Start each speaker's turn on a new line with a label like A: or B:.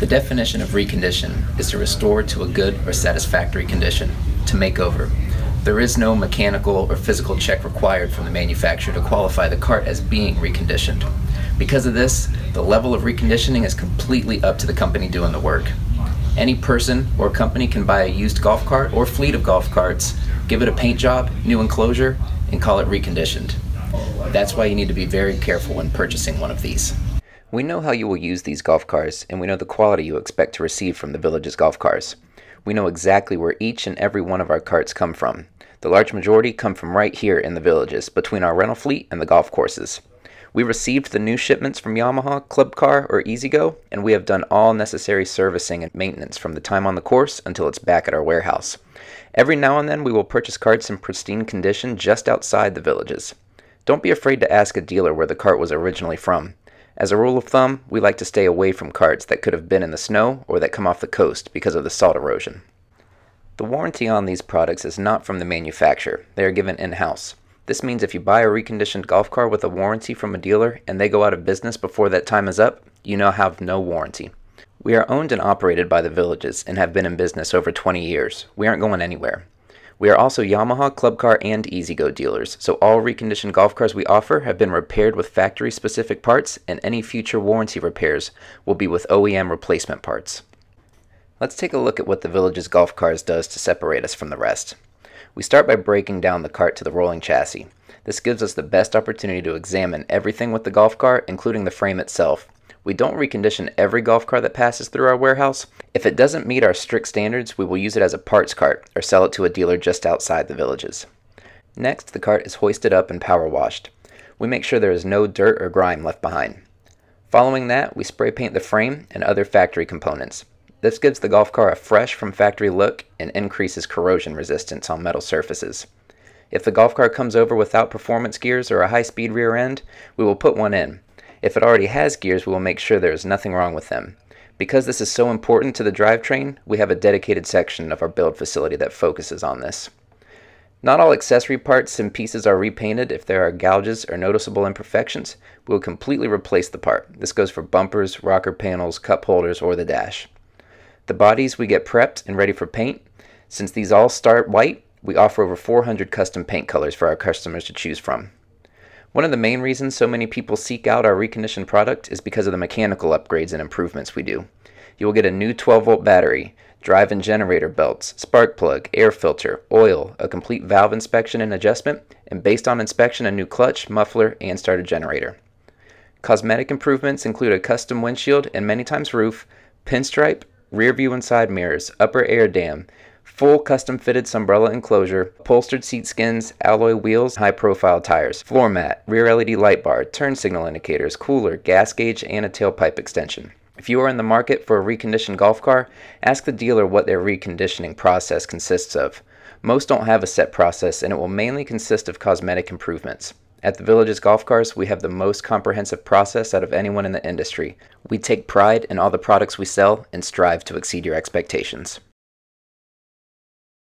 A: The definition of recondition is to restore to a good or satisfactory condition, to make over. There is no mechanical or physical check required from the manufacturer to qualify the cart as being reconditioned. Because of this, the level of reconditioning is completely up to the company doing the work. Any person or company can buy a used golf cart or fleet of golf carts, give it a paint job, new enclosure, and call it reconditioned. That's why you need to be very careful when purchasing one of these. We know how you will use these golf cars, and we know the quality you expect to receive from the village's golf cars. We know exactly where each and every one of our carts come from. The large majority come from right here in the villages, between our rental fleet and the golf courses. We received the new shipments from Yamaha, Club Car, or EasyGo, and we have done all necessary servicing and maintenance from the time on the course until it's back at our warehouse. Every now and then we will purchase carts in pristine condition just outside the villages. Don't be afraid to ask a dealer where the cart was originally from. As a rule of thumb, we like to stay away from carts that could have been in the snow or that come off the coast because of the salt erosion. The warranty on these products is not from the manufacturer, they are given in-house. This means if you buy a reconditioned golf car with a warranty from a dealer and they go out of business before that time is up, you now have no warranty. We are owned and operated by the villages and have been in business over 20 years. We aren't going anywhere. We are also Yamaha, Club Car, and EasyGo dealers, so all reconditioned golf cars we offer have been repaired with factory specific parts, and any future warranty repairs will be with OEM replacement parts. Let's take a look at what the Village's Golf Cars does to separate us from the rest. We start by breaking down the cart to the rolling chassis. This gives us the best opportunity to examine everything with the golf cart, including the frame itself, we don't recondition every golf cart that passes through our warehouse. If it doesn't meet our strict standards, we will use it as a parts cart or sell it to a dealer just outside the villages. Next, the cart is hoisted up and power washed. We make sure there is no dirt or grime left behind. Following that, we spray paint the frame and other factory components. This gives the golf car a fresh from factory look and increases corrosion resistance on metal surfaces. If the golf car comes over without performance gears or a high speed rear end, we will put one in, if it already has gears, we will make sure there is nothing wrong with them. Because this is so important to the drivetrain, we have a dedicated section of our build facility that focuses on this. Not all accessory parts and pieces are repainted. If there are gouges or noticeable imperfections, we will completely replace the part. This goes for bumpers, rocker panels, cup holders, or the dash. The bodies we get prepped and ready for paint. Since these all start white, we offer over 400 custom paint colors for our customers to choose from. One of the main reasons so many people seek out our reconditioned product is because of the mechanical upgrades and improvements we do. You will get a new 12 volt battery, drive and generator belts, spark plug, air filter, oil, a complete valve inspection and adjustment, and based on inspection, a new clutch, muffler, and starter generator. Cosmetic improvements include a custom windshield and many times roof, pinstripe, rear view and side mirrors, upper air dam, full custom fitted umbrella enclosure, upholstered seat skins, alloy wheels, high profile tires, floor mat, rear LED light bar, turn signal indicators, cooler, gas gauge, and a tailpipe extension. If you are in the market for a reconditioned golf car, ask the dealer what their reconditioning process consists of. Most don't have a set process and it will mainly consist of cosmetic improvements. At the Village's Golf Cars, we have the most comprehensive process out of anyone in the industry. We take pride in all the products we sell and strive to exceed your expectations.